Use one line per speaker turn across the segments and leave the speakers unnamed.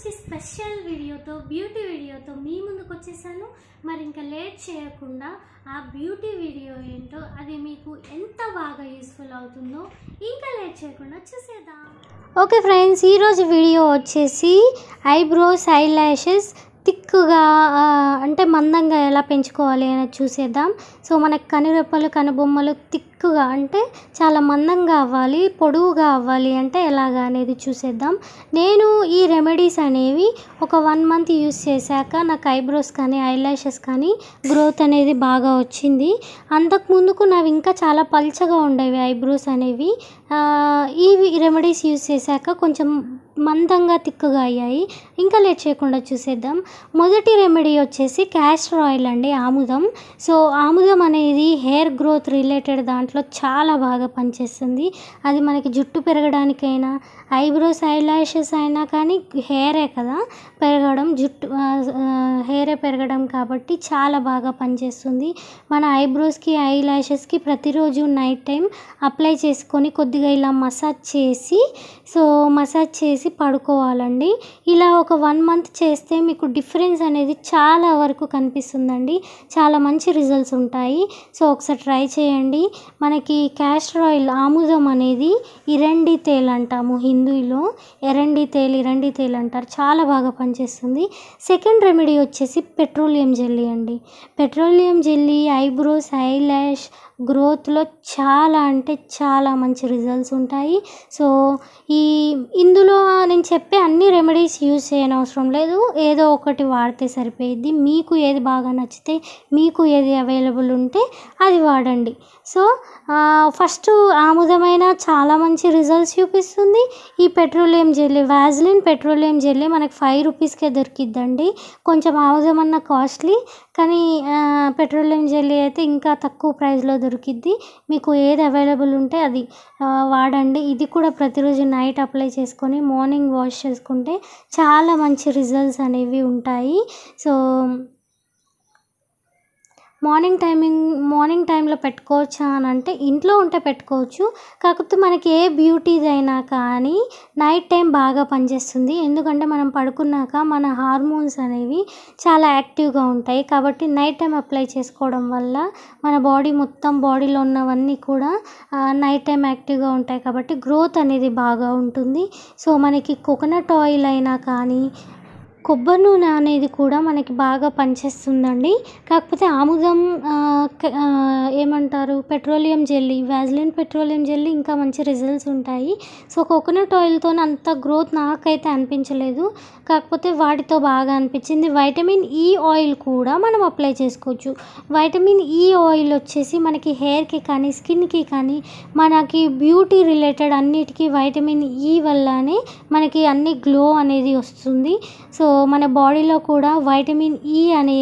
మంచి స్పెషల్ వీడియోతో బ్యూటీ వీడియోతో మీ ముందుకు వచ్చేసాను మరి ఇంకా లేట్ చేయకుండా ఆ బ్యూటీ వీడియో ఏంటో అది మీకు ఎంత బాగా యూస్ఫుల్ అవుతుందో ఇంకా లేట్ చేయకుండా చూసేద్దాం ఓకే ఫ్రెండ్స్ ఈరోజు వీడియో వచ్చేసి ఐబ్రోస్ ఐ ల్యాషెస్ థిక్గా అంటే మందంగా ఎలా పెంచుకోవాలి అనేది చూసేద్దాం సో మనకు కనురెప్పలు కనుబొమ్మలు థిక్గా అంటే చాలా మందంగా అవ్వాలి పొడవుగా అవ్వాలి అంటే ఎలాగా అనేది చూసేద్దాం నేను ఈ రెమెడీస్ అనేవి ఒక వన్ మంత్ యూస్ చేశాక నాకు ఐబ్రోస్ కానీ ఐలాషెస్ కానీ గ్రోత్ అనేది బాగా వచ్చింది అంతకు ముందుకు నావి ఇంకా చాలా పల్చగా ఉండేవి ఐబ్రోస్ అనేవి ఈ రెమెడీస్ యూస్ చేశాక కొంచెం మందంగా తిక్కుగా అయ్యాయి ఇంకా లేట్ చేయకుండా చూసేద్దాం మొదటి రెమెడీ వచ్చేసి క్యాస్టర్ ఆయిల్ అండి ఆముదం సో ఆముదం అనేది హెయిర్ హెయిర్ గ్రోత్ రిలేటెడ్ దాంట్లో చాలా బాగా పనిచేస్తుంది అది మనకి జుట్టు పెరగడానికైనా ఐబ్రోస్ ఐలాషెస్ అయినా కానీ హెయిరే కదా పెరగడం జుట్టు హెయిరే పెరగడం కాబట్టి చాలా బాగా పనిచేస్తుంది మన ఐబ్రోస్కి ఐ ప్రతిరోజు నైట్ టైం అప్లై చేసుకొని కొద్దిగా ఇలా మసాజ్ చేసి సో మసాజ్ చేసి పడుకోవాలండి ఇలా ఒక వన్ మంత్ చేస్తే మీకు డిఫరెన్స్ అనేది చాలా వరకు కనిపిస్తుందండి చాలా మంచి రిజల్ట్స్ ఉంటాయి సో ఒకసారి ట్రై చేయండి మనకి క్యాస్టర్ ఆయిల్ ఆముదం అనేది ఇరండి తేల్ అంటాము హిందూలో ఎరండి తేల్ ఇరండి తేల్ అంటారు చాలా బాగా పనిచేస్తుంది సెకండ్ రెమెడీ వచ్చేసి పెట్రోలియం జెల్లీ అండి petroleum jelly eyebrows eyelash గ్రోత్లో చాలా అంటే చాలా మంచి రిజల్ట్స్ ఉంటాయి సో ఈ ఇందులో నేను చెప్పే అన్ని రెమెడీస్ యూజ్ చేయనవసరం లేదు ఏదో ఒకటి వాడితే సరిపోయిద్ది మీకు ఏది బాగా నచ్చితే మీకు ఏది అవైలబుల్ ఉంటే అది వాడండి సో ఫస్ట్ ఆముదమైన చాలా మంచి రిజల్ట్స్ చూపిస్తుంది ఈ petroleum jelly Vaseline petroleum jelly మనకు ఫైవ్ రూపీస్కే దొరికిద్దండి కొంచెం ఆముదం అన్న కాస్ట్లీ కానీ పెట్రోలియం జెల్లీ అయితే ఇంకా తక్కువ ప్రైస్లో దొరికిద్ది మీకు ఏది అవైలబుల్ ఉంటే అది వాడండి ఇది కూడా ప్రతిరోజు నైట్ అప్లై చేసుకొని మార్నింగ్ వాష్ చేసుకుంటే చాలా మంచి రిజల్ట్స్ అనేవి ఉంటాయి సో మార్నింగ్ టైమింగ్ మార్నింగ్ టైంలో పెట్టుకోవచ్చా అని అంటే ఇంట్లో ఉంటే పెట్టుకోవచ్చు కాకపోతే మనకి ఏ అయినా కానీ నైట్ టైం బాగా పనిచేస్తుంది ఎందుకంటే మనం పడుకున్నాక మన హార్మోన్స్ అనేవి చాలా యాక్టివ్గా ఉంటాయి కాబట్టి నైట్ టైం అప్లై చేసుకోవడం వల్ల మన బాడీ మొత్తం బాడీలో ఉన్నవన్నీ కూడా నైట్ టైం యాక్టివ్గా ఉంటాయి కాబట్టి గ్రోత్ అనేది బాగా ఉంటుంది సో మనకి కోకోనట్ ఆయిల్ అయినా కానీ కొబ్బరి నూనె అనేది కూడా మనకి బాగా పనిచేస్తుందండి కాకపోతే ఆముదం ఏమంటారు petroleum jelly Vaseline petroleum jelly ఇంకా మంచి రిజల్ట్స్ ఉంటాయి సో కోకోనట్ ఆయిల్తో అంత గ్రోత్ నాకైతే అనిపించలేదు కాకపోతే వాటితో బాగా అనిపించింది వైటమిన్ ఈ ఆయిల్ కూడా మనం అప్లై చేసుకోవచ్చు వైటమిన్ ఈ ఆయిల్ వచ్చేసి మనకి హెయిర్కి కానీ స్కిన్కి కానీ మనకి బ్యూటీ రిలేటెడ్ అన్నిటికీ వైటమిన్ ఈ వల్లనే మనకి అన్ని గ్లో అనేది వస్తుంది సో మన బాడీలో కూడా వైటమిన్ ఈ e అనే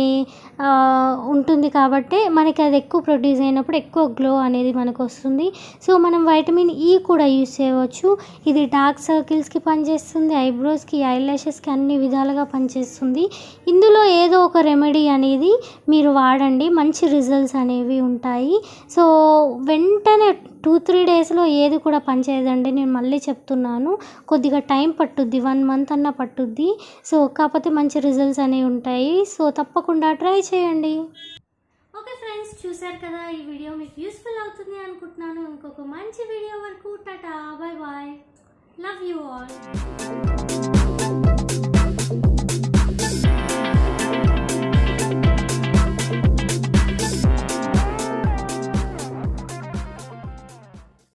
ఉంటుంది కాబట్టి మనకి అది ఎక్కువ ప్రొడ్యూస్ అయినప్పుడు ఎక్కువ గ్లో అనేది మనకు వస్తుంది సో మనం వైటమిన్ ఈ e కూడా యూస్ చేయవచ్చు ఇది డార్క్ సర్కిల్స్కి పనిచేస్తుంది ఐబ్రోస్కి ఐలాషెస్కి అన్ని విధాలుగా పనిచేస్తుంది ఇందులో ఏదో ఒక రెమెడీ అనేది మీరు వాడండి మంచి రిజల్ట్స్ అనేవి ఉంటాయి సో వెంటనే టూ త్రీ డేస్లో ఏది కూడా పనిచేయదండి నేను మళ్ళీ చెప్తున్నాను కొద్దిగా టైం పట్టుద్ది వన్ మంత్ అన్న పట్టుద్ది సో కాకపోతే మంచి రిజల్ట్స్ అనేవి ఉంటాయి సో తప్పకుండా ట్రై చేయండి ఓకే ఫ్రెండ్స్ చూసారు కదా ఈ వీడియో మీకు యూస్ఫుల్ అవుతుంది అనుకుంటున్నాను ఇంకొక మంచి వీడియో వరకు tata bye bye love you all